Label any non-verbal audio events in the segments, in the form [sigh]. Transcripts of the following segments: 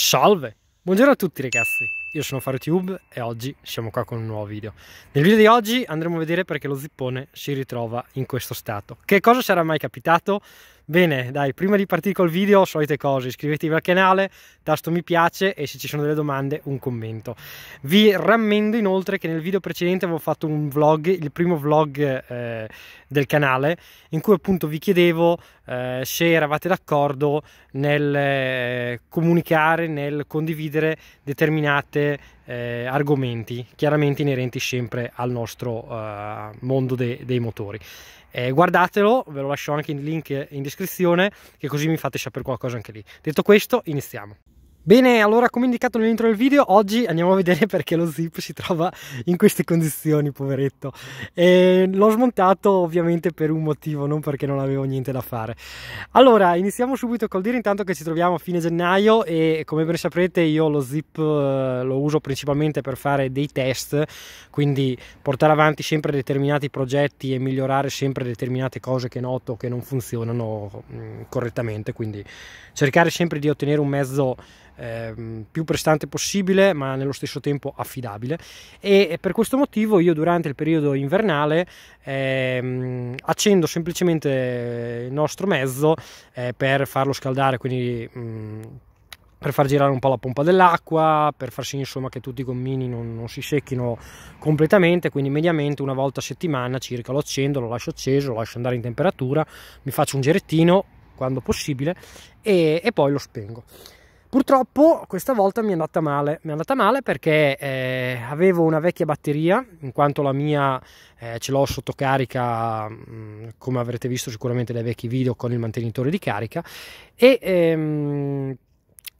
Salve! Buongiorno a tutti ragazzi, io sono FaroTube e oggi siamo qua con un nuovo video. Nel video di oggi andremo a vedere perché lo zippone si ritrova in questo stato. Che cosa sarà mai capitato? Bene, dai, prima di partire col video, solite cose, iscrivetevi al canale, tasto mi piace e se ci sono delle domande un commento. Vi rammendo inoltre che nel video precedente avevo fatto un vlog, il primo vlog eh, del canale, in cui appunto vi chiedevo eh, se eravate d'accordo nel eh, comunicare, nel condividere determinate eh, argomenti, chiaramente inerenti sempre al nostro eh, mondo de dei motori. Eh, guardatelo, ve lo lascio anche il link in descrizione, che così mi fate sapere qualcosa anche lì. Detto questo, iniziamo. Bene, allora come indicato nell'intro del video, oggi andiamo a vedere [laughs] perché lo Zip si trova in queste condizioni, poveretto. l'ho smontato ovviamente per un motivo, non perché non avevo niente da fare. Allora, iniziamo subito col dire intanto che ci troviamo a fine gennaio e come ben saprete io lo Zip eh, lo uso principalmente per fare dei test, quindi portare avanti sempre determinati progetti e migliorare sempre determinate cose che noto che non funzionano mh, mm, correttamente, quindi cercare sempre di ottenere un mezzo eh, più prestante possibile ma nello stesso tempo affidabile e per questo motivo io durante il periodo invernale eh, accendo semplicemente il nostro mezzo eh, per farlo scaldare quindi mh, mm, per far girare un po' la pompa dell'acqua, per far sì insomma, che tutti i gommini non, non, si secchino completamente, quindi mediamente una volta a settimana circa lo accendo, lo lascio acceso, lo lascio andare in temperatura, mi faccio un gerettino quando possibile e, e poi lo spengo. Purtroppo questa volta mi è andata male, mi è andata male perché eh, avevo una vecchia batteria, in quanto la mia eh, ce l'ho sottocarica, mh, mm, come avrete visto sicuramente dai vecchi video con il mantenitore di carica, e ehm,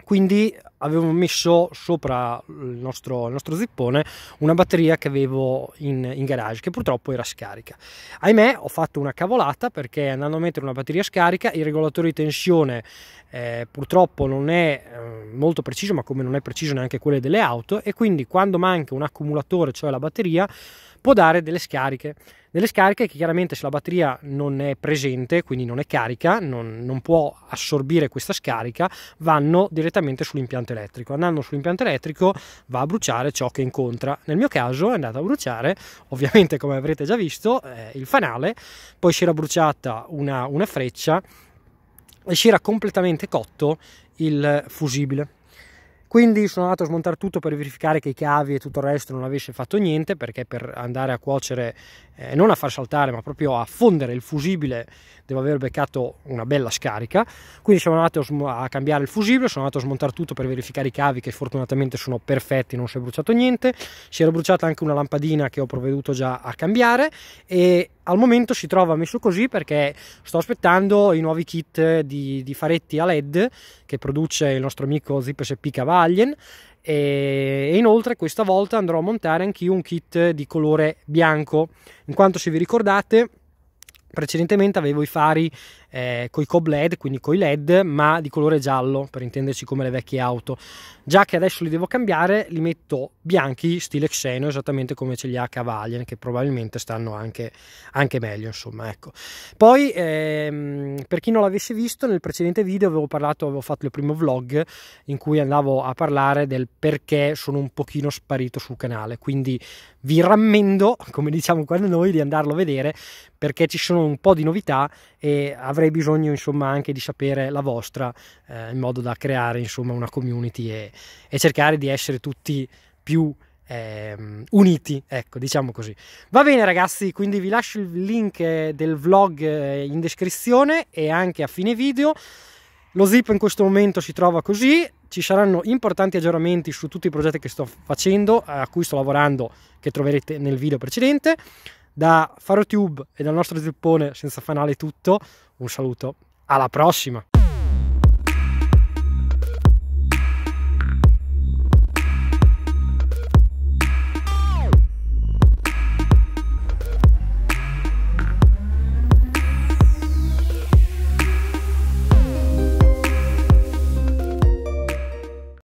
quindi avevo messo sopra il nostro, il nostro, zippone una batteria che avevo in, in, garage che purtroppo era scarica ahimè ho fatto una cavolata perché andando a mettere una batteria scarica il regolatore di tensione eh, purtroppo non è molto preciso, ma come non è preciso neanche quelle delle auto, e quindi quando manca un accumulatore, cioè la batteria, può dare delle scariche. Delle scariche che chiaramente se la batteria non è presente, quindi non è carica, non, non può assorbire questa scarica, vanno direttamente sull'impianto elettrico. Andando sull'impianto elettrico va a bruciare ciò che incontra. Nel mio caso è andata a bruciare, ovviamente come avrete già visto, eh, il fanale, poi si era bruciata una, una freccia e si era completamente cotto il fusibile. Quindi sono andato a smontare tutto per verificare che i cavi e tutto il resto non avesse fatto niente, perché per andare a cuocere, eh, non a far saltare, ma proprio a fondere il fusibile, devo aver beccato una bella scarica. Quindi sono andato a cambiare il fusibile, sono andato a smontare tutto per verificare i cavi che fortunatamente sono perfetti, non si è bruciato niente. Si era bruciata anche una lampadina che ho provveduto già a cambiare e al momento si trova messo così perché sto aspettando i nuovi kit di, di faretti a led che produce il nostro amico ZipSP Cavaglien e, inoltre questa volta andrò a montare anch'io un kit di colore bianco in quanto se vi ricordate precedentemente avevo i fari eh, coi cob LED, quindi coi LED, ma di colore giallo, per intenderci come le vecchie auto. Già che adesso li devo cambiare, li metto bianchi, stile Xeno, esattamente come ce li ha Cavalier, che probabilmente stanno anche, anche meglio, insomma, ecco. Poi, ehm, per chi non l'avesse visto, nel precedente video avevo parlato, avevo fatto il primo vlog in cui andavo a parlare del perché sono un pochino sparito sul canale, quindi vi rammendo, [laughs] come diciamo qua noi, di andarlo a vedere, perché ci sono un po' di novità e avrò avrei bisogno insomma anche di sapere la vostra eh, in modo da creare insomma una community e, e cercare di essere tutti più Ehm, uniti, ecco, diciamo così. Va bene ragazzi, quindi vi lascio il link eh, del vlog eh, in descrizione e anche a fine video. Lo zip in questo momento si trova così, ci saranno importanti aggiornamenti su tutti i progetti che sto facendo, a cui sto lavorando, che troverete nel video precedente. Da FaroTube e dal nostro zippone senza fanale tutto, un saluto, alla prossima!